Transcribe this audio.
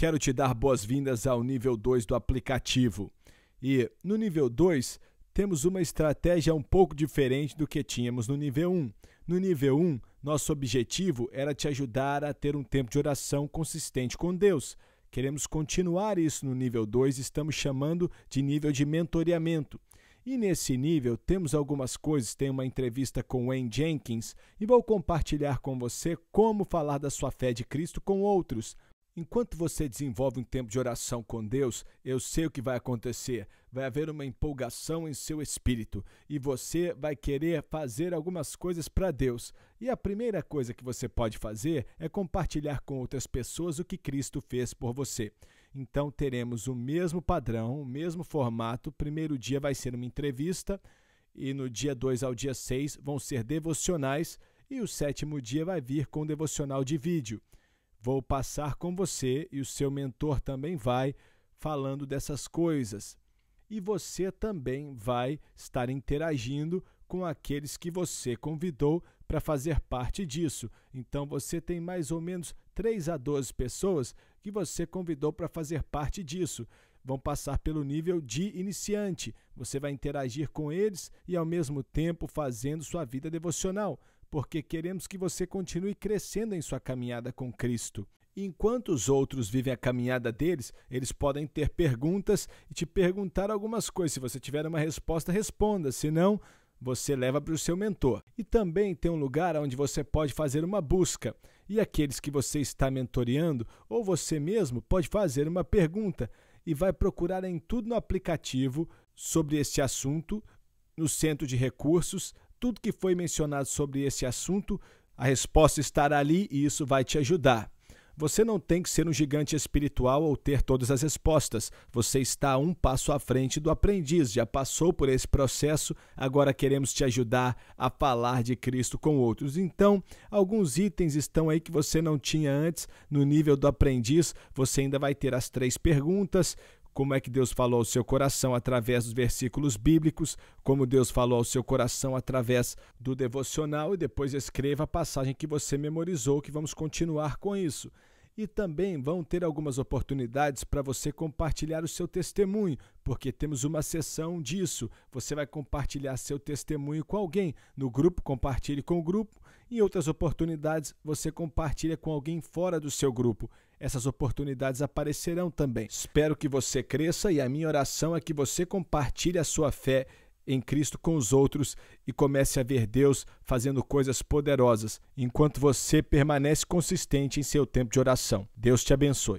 Quero te dar boas-vindas ao nível 2 do aplicativo. E no nível 2, temos uma estratégia um pouco diferente do que tínhamos no nível 1. No nível 1, nosso objetivo era te ajudar a ter um tempo de oração consistente com Deus. Queremos continuar isso no nível 2, estamos chamando de nível de mentoreamento. E nesse nível temos algumas coisas, tem uma entrevista com Wayne Jenkins e vou compartilhar com você como falar da sua fé de Cristo com outros. Enquanto você desenvolve um tempo de oração com Deus, eu sei o que vai acontecer. Vai haver uma empolgação em seu espírito e você vai querer fazer algumas coisas para Deus. E a primeira coisa que você pode fazer é compartilhar com outras pessoas o que Cristo fez por você. Então teremos o mesmo padrão, o mesmo formato. O primeiro dia vai ser uma entrevista e no dia 2 ao dia 6 vão ser devocionais e o sétimo dia vai vir com um devocional de vídeo. Vou passar com você e o seu mentor também vai falando dessas coisas. E você também vai estar interagindo com aqueles que você convidou para fazer parte disso. Então você tem mais ou menos 3 a 12 pessoas que você convidou para fazer parte disso. Vão passar pelo nível de iniciante. Você vai interagir com eles e ao mesmo tempo fazendo sua vida devocional porque queremos que você continue crescendo em sua caminhada com Cristo. Enquanto os outros vivem a caminhada deles, eles podem ter perguntas e te perguntar algumas coisas. Se você tiver uma resposta, responda. Se não, você leva para o seu mentor. E também tem um lugar onde você pode fazer uma busca. E aqueles que você está mentoreando, ou você mesmo, pode fazer uma pergunta e vai procurar em tudo no aplicativo sobre este assunto, no centro de recursos, tudo que foi mencionado sobre esse assunto, a resposta estará ali e isso vai te ajudar. Você não tem que ser um gigante espiritual ou ter todas as respostas. Você está um passo à frente do aprendiz, já passou por esse processo, agora queremos te ajudar a falar de Cristo com outros. Então, alguns itens estão aí que você não tinha antes no nível do aprendiz. Você ainda vai ter as três perguntas, como é que Deus falou ao seu coração através dos versículos bíblicos, como Deus falou ao seu coração através do devocional e depois escreva a passagem que você memorizou, que vamos continuar com isso. E também vão ter algumas oportunidades para você compartilhar o seu testemunho, porque temos uma sessão disso. Você vai compartilhar seu testemunho com alguém. No grupo, compartilhe com o grupo em outras oportunidades, você compartilha com alguém fora do seu grupo. Essas oportunidades aparecerão também. Espero que você cresça e a minha oração é que você compartilhe a sua fé em Cristo com os outros e comece a ver Deus fazendo coisas poderosas, enquanto você permanece consistente em seu tempo de oração. Deus te abençoe.